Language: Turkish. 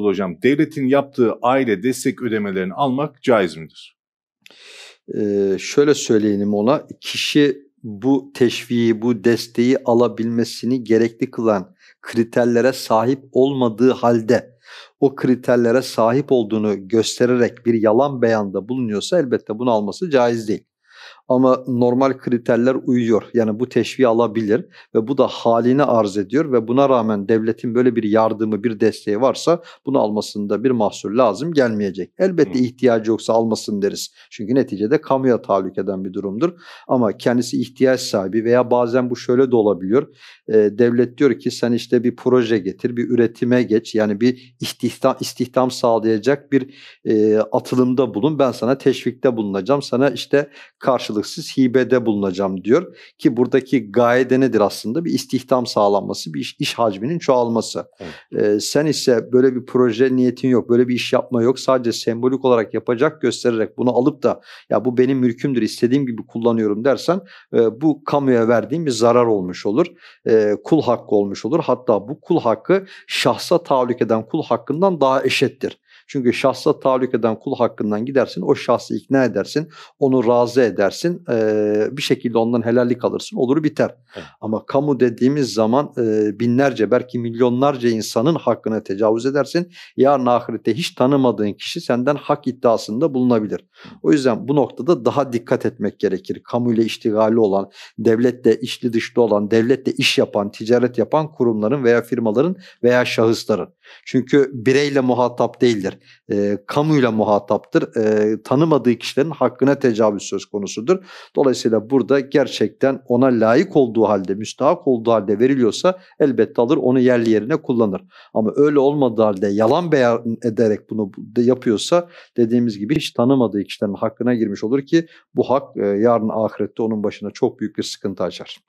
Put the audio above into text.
Hocam devletin yaptığı aile destek ödemelerini almak caiz midir? Ee, şöyle söyleyelim ona kişi bu teşviği, bu desteği alabilmesini gerekli kılan kriterlere sahip olmadığı halde o kriterlere sahip olduğunu göstererek bir yalan beyanda bulunuyorsa elbette bunu alması caiz değil ama normal kriterler uyuyor. Yani bu teşviği alabilir ve bu da halini arz ediyor ve buna rağmen devletin böyle bir yardımı, bir desteği varsa bunu almasında bir mahsur lazım gelmeyecek. Elbette ihtiyacı yoksa almasın deriz. Çünkü neticede kamuya tahallük eden bir durumdur. Ama kendisi ihtiyaç sahibi veya bazen bu şöyle de olabiliyor. E, devlet diyor ki sen işte bir proje getir, bir üretime geç. Yani bir istihdam, istihdam sağlayacak bir e, atılımda bulun. Ben sana teşvikte bulunacağım. Sana işte karşılık karşılıksız hibede bulunacağım diyor. Ki buradaki gaye nedir aslında? Bir istihdam sağlanması, bir iş, iş hacminin çoğalması. Evet. Ee, sen ise böyle bir proje niyetin yok, böyle bir iş yapma yok. Sadece sembolik olarak yapacak göstererek bunu alıp da ya bu benim mülkümdür istediğim gibi kullanıyorum dersen e, bu kamuya verdiğim bir zarar olmuş olur. E, kul hakkı olmuş olur. Hatta bu kul hakkı şahsa tahallük eden kul hakkından daha eşittir. Çünkü şahsa tahallük eden kul hakkından gidersin, o şahsı ikna edersin, onu razı edersin, e, bir şekilde ondan helallik alırsın, olur biter. Evet. Ama kamu dediğimiz zaman e, binlerce belki milyonlarca insanın hakkına tecavüz edersin. Yarın ahirette hiç tanımadığın kişi senden hak iddiasında bulunabilir. O yüzden bu noktada daha dikkat etmek gerekir. Kamu ile iştigali olan, devletle işli dışlı olan, devletle iş yapan, ticaret yapan kurumların veya firmaların veya şahısların. Çünkü bireyle muhatap değildir e, kamuyla muhataptır. E, tanımadığı kişilerin hakkına tecavüz söz konusudur. Dolayısıyla burada gerçekten ona layık olduğu halde, müstahak olduğu halde veriliyorsa elbette alır onu yerli yerine kullanır. Ama öyle olmadığı halde yalan beyan ederek bunu yapıyorsa dediğimiz gibi hiç tanımadığı kişilerin hakkına girmiş olur ki bu hak e, yarın ahirette onun başına çok büyük bir sıkıntı açar.